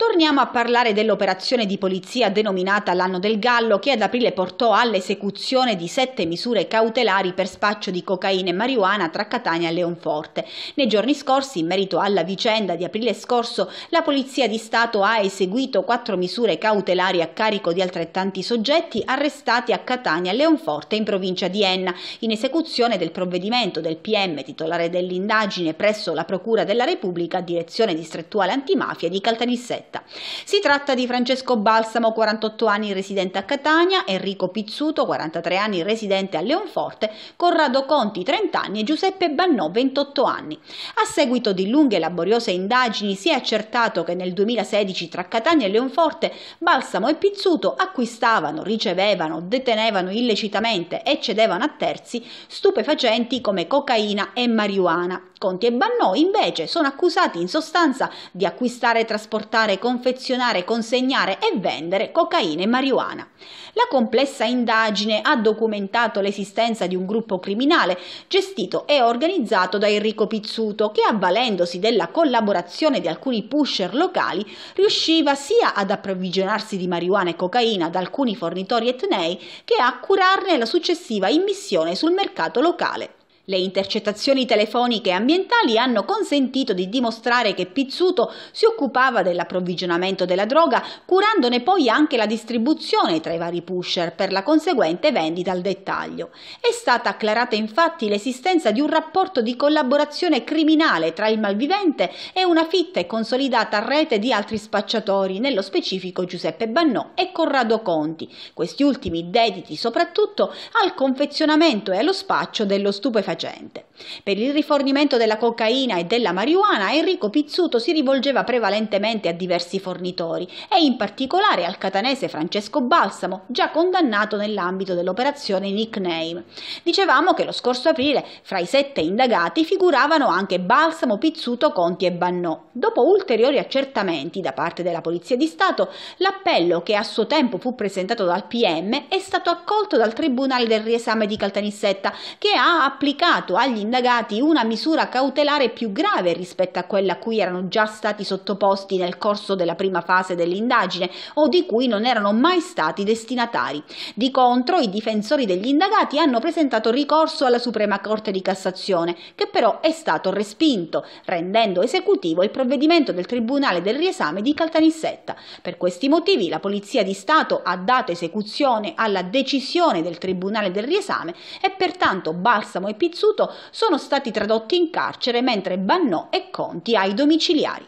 Torniamo a parlare dell'operazione di polizia denominata l'anno del gallo che ad aprile portò all'esecuzione di sette misure cautelari per spaccio di cocaina e marijuana tra Catania e Leonforte. Nei giorni scorsi, in merito alla vicenda di aprile scorso, la Polizia di Stato ha eseguito quattro misure cautelari a carico di altrettanti soggetti arrestati a Catania e Leonforte in provincia di Enna, in esecuzione del provvedimento del PM titolare dell'indagine presso la Procura della Repubblica, direzione distrettuale antimafia di Caltanissetti. Calzetta. Si tratta di Francesco Balsamo, 48 anni, residente a Catania, Enrico Pizzuto, 43 anni, residente a Leonforte, Corrado Conti, 30 anni e Giuseppe Bannò, 28 anni. A seguito di lunghe e laboriose indagini si è accertato che nel 2016 tra Catania e Leonforte Balsamo e Pizzuto acquistavano, ricevevano, detenevano illecitamente e cedevano a terzi stupefacenti come cocaina e marijuana. Conti e Bannò invece sono accusati in sostanza di acquistare, trasportare, confezionare, consegnare e vendere cocaina e marijuana. La complessa indagine ha documentato l'esistenza di un gruppo criminale gestito e organizzato da Enrico Pizzuto che avvalendosi della collaborazione di alcuni pusher locali riusciva sia ad approvvigionarsi di marijuana e cocaina da alcuni fornitori etnei che a curarne la successiva immissione sul mercato locale. Le intercettazioni telefoniche e ambientali hanno consentito di dimostrare che Pizzuto si occupava dell'approvvigionamento della droga, curandone poi anche la distribuzione tra i vari pusher per la conseguente vendita al dettaglio. È stata acclarata infatti l'esistenza di un rapporto di collaborazione criminale tra il malvivente e una fitta e consolidata rete di altri spacciatori, nello specifico Giuseppe Bannò e Corrado Conti, questi ultimi dediti soprattutto al confezionamento e allo spaccio dello stupefacente stupefacente. Per il rifornimento della cocaina e della marijuana Enrico Pizzuto si rivolgeva prevalentemente a diversi fornitori e in particolare al catanese Francesco Balsamo, già condannato nell'ambito dell'operazione Nickname. Dicevamo che lo scorso aprile fra i sette indagati figuravano anche Balsamo, Pizzuto, Conti e Bannò. Dopo ulteriori accertamenti da parte della Polizia di Stato, l'appello che a suo tempo fu presentato dal PM è stato accolto dal Tribunale del riesame di Caltanissetta che ha applicato assegnato agli indagati una misura cautelare più grave rispetto a quella a cui erano già stati sottoposti nel corso della prima fase dell'indagine o di cui non erano mai stati destinatari. Di contro, i difensori degli indagati hanno presentato ricorso alla Suprema Corte di Cassazione, che però è stato respinto, rendendo esecutivo il provvedimento del Tribunale del riesame di Caltanissetta. Per questi motivi la Polizia di Stato ha dato esecuzione alla decisione del Tribunale del riesame e pertanto Balsamo e Pizzo Pizzuto sono stati tradotti in carcere mentre Bannò e Conti ai domiciliari.